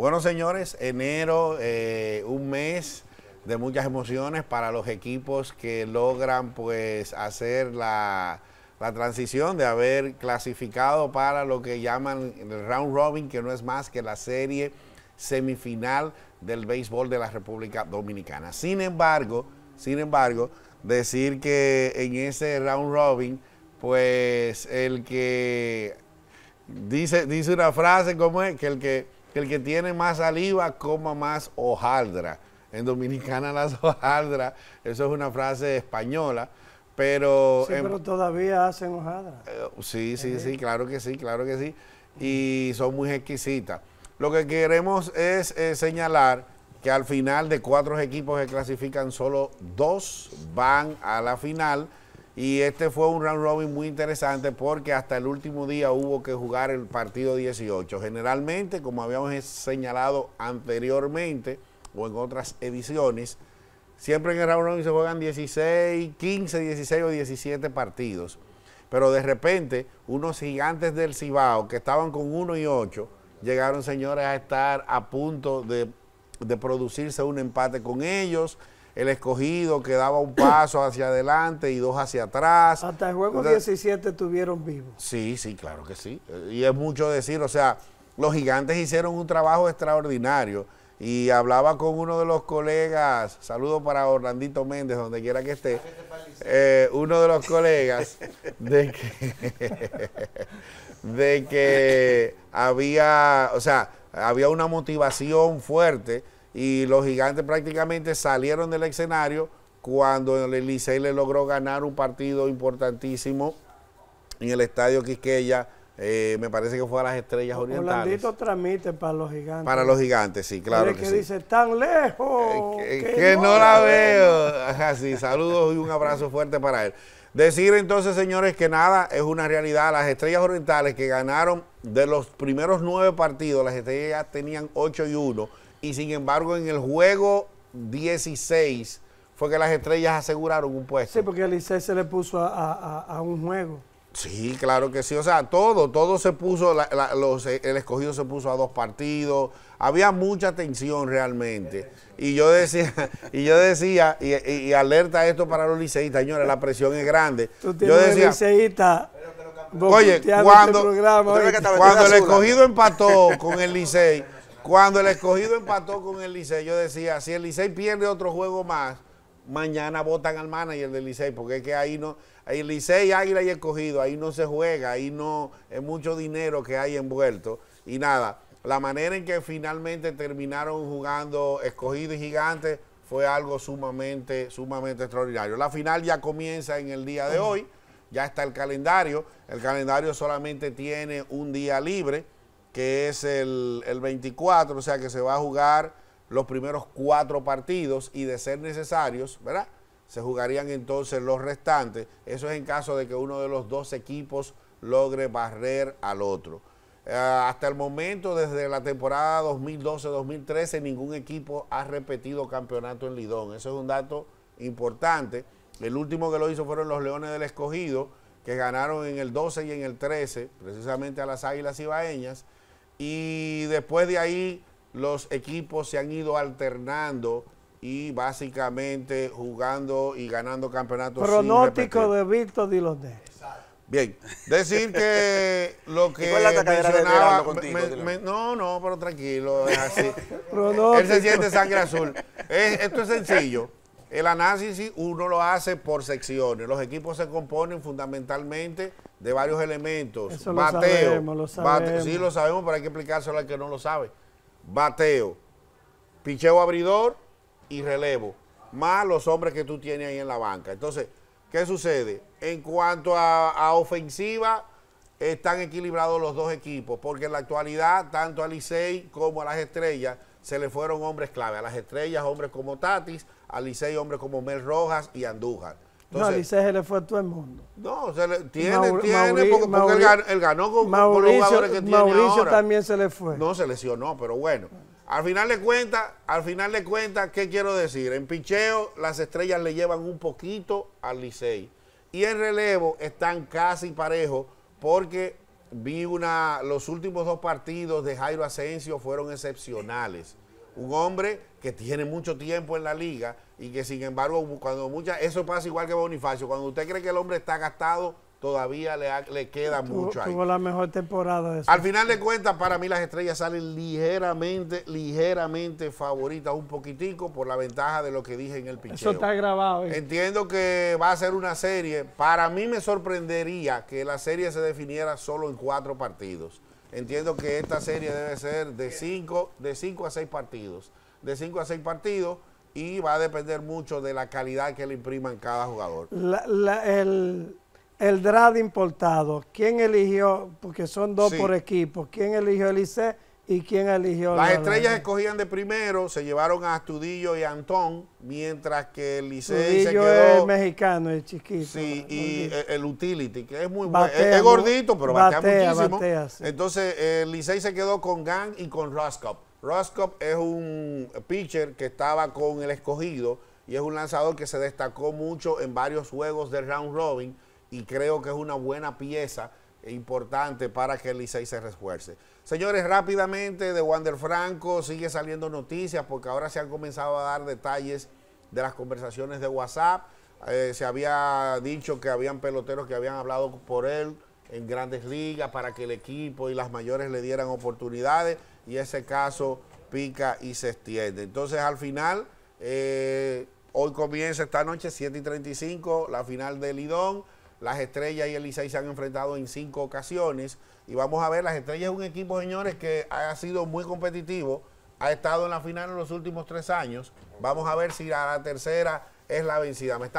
Bueno, señores, enero, eh, un mes de muchas emociones para los equipos que logran pues hacer la, la transición de haber clasificado para lo que llaman el round robin, que no es más que la serie semifinal del béisbol de la República Dominicana. Sin embargo, sin embargo, decir que en ese round robin, pues el que dice, dice una frase como es que el que que el que tiene más saliva coma más hojaldra. En Dominicana las hojaldras, eso es una frase española, pero... Sí, pero todavía hacen hojaldra. Eh, sí, sí, eh. sí, claro que sí, claro que sí. Y son muy exquisitas. Lo que queremos es eh, señalar que al final de cuatro equipos que clasifican, solo dos van a la final y este fue un round robin muy interesante porque hasta el último día hubo que jugar el partido 18. Generalmente, como habíamos señalado anteriormente o en otras ediciones, siempre en el round robin se juegan 16, 15, 16 o 17 partidos. Pero de repente, unos gigantes del Cibao que estaban con 1 y 8, llegaron señores a estar a punto de, de producirse un empate con ellos el escogido que daba un paso hacia adelante y dos hacia atrás. Hasta el juego 17 estuvieron vivos. Sí, sí, claro que sí. Y es mucho decir, o sea, los gigantes hicieron un trabajo extraordinario. Y hablaba con uno de los colegas, saludo para Orlandito Méndez, donde quiera que esté, eh, uno de los colegas, de que, de que había, o sea, había una motivación fuerte y los gigantes prácticamente salieron del escenario cuando el Licey le logró ganar un partido importantísimo en el estadio Quisqueya. Eh, me parece que fue a las estrellas orientales. blandito transmite para los gigantes. Para los gigantes, sí, claro. El que, dice, tan lejos. Eh, que, no, la veo. Así, saludos y un abrazo fuerte para él. Decir entonces, señores, que nada, es una realidad. Las estrellas orientales que ganaron de los primeros nueve partidos, las estrellas ya tenían ocho y uno, y sin embargo en el juego 16 fue que las estrellas aseguraron un puesto. Sí, porque el Licey se le puso a, un juego. Sí, claro que sí. O sea, todo, todo se puso, los, eh, el escogido se puso a dos partidos. Había mucha tensión realmente. Y yo decía, y yo decía, y, alerta esto para los liceístas, señores, la presión es grande. Tú yo decía, liceísta. Oye, este cuando, cuando el escogido ¿eh? empató con el Licey Cuando el escogido empató con el Licey, yo decía, si el Licey pierde otro juego más, mañana votan al manager del Licey, porque es que ahí no, el Licey, Águila y escogido, ahí no se juega, ahí no, es mucho dinero que hay envuelto. Y nada, la manera en que finalmente terminaron jugando escogido y gigante fue algo sumamente, sumamente extraordinario. La final ya comienza en el día de hoy, ya está el calendario, el calendario solamente tiene un día libre que es el, 24, o sea que se va a jugar los primeros cuatro partidos y de ser necesarios, ¿verdad? Se jugarían entonces los restantes. Eso es en caso de que uno de los dos equipos logre barrer al otro. Eh, hasta el momento, desde la temporada 2012-2013, ningún equipo ha repetido campeonato en Lidón. Eso es un dato importante. El último que lo hizo fueron los Leones del Escogido, que ganaron en el 12 y en el 13, precisamente a las Águilas Ibaeñas. Y después de ahí los equipos se han ido alternando y básicamente jugando y ganando campeonatos. Pronóstico de Víctor Dilondé. Bien, decir que lo que mencionaba... no, no, pero tranquilo, así. Él se siente sangre azul. esto es sencillo. El análisis uno lo hace por secciones. Los equipos se componen fundamentalmente de varios elementos. Eso bateo. Lo sabemos, lo sabemos. sí, lo sabemos, pero hay que explicárselo al que no lo sabe. Bateo, picheo abridor y relevo. Más los hombres que tú tienes ahí en la banca. Entonces, ¿qué sucede? En cuanto a ofensiva, están equilibrados los dos equipos, porque en la actualidad tanto a Licey como a las estrellas se le fueron hombres clave. A las estrellas, hombres como Tatis, a Licey, hombres como Mel Rojas y Andújar. no, a Licey se le fue todo el mundo. No, se le, tiene, tiene, porque, él, ganó, con, los jugadores que tiene Mauricio también se le fue. No, se lesionó, pero bueno. Al final de cuentas, al final de cuenta, ¿qué quiero decir? En picheo, las estrellas le llevan un poquito a Licey. Y en relevo están casi parejos porque vi una, los últimos dos partidos de Jairo Asensio fueron excepcionales. Un hombre que tiene mucho tiempo en la liga y que sin embargo cuando mucha, eso pasa igual que Bonifacio, cuando usted cree que el hombre está gastado, todavía le, le queda mucho ahí. Tuvo la mejor temporada. De Al final de cuentas, para mí las estrellas salen ligeramente, ligeramente favoritas, un poquitico, por la ventaja de lo que dije en el picheo. Eso está grabado. ¿eh? Entiendo que va a ser una serie. Para mí me sorprendería que la serie se definiera solo en cuatro partidos. Entiendo que esta serie debe ser de cinco, de cinco a seis partidos. De cinco a seis partidos y va a depender mucho de la calidad que le impriman cada jugador. el el draft importado, ¿quién eligió? Porque son dos por equipo. ¿Quién eligió el y quién eligió Las estrellas escogían de primero, se llevaron a Astudillo y Antón, mientras que el se quedó... es mexicano, es chiquito. Sí, y el, utility, que es muy bueno. Es, gordito, pero batea, muchísimo. Entonces, el se quedó con Gang y con Roscop. Roscop es un pitcher que estaba con el escogido y es un lanzador que se destacó mucho en varios juegos de round robin y creo que es una buena pieza importante para que el Licey se refuerce. Señores, rápidamente de Wander Franco sigue saliendo noticias porque ahora se han comenzado a dar detalles de las conversaciones de WhatsApp. Eh, se había dicho que habían peloteros que habían hablado por él en grandes ligas para que el equipo y las mayores le dieran oportunidades y ese caso pica y se extiende. Entonces al final, eh, hoy comienza esta noche 7 y 35 la final de Lidón. Las Estrellas y el Licey se han enfrentado en cinco ocasiones. Y vamos a ver, Las Estrellas es un equipo, señores, que ha sido muy competitivo. Ha estado en la final en los últimos tres años. Vamos a ver si la tercera es la vencida. Me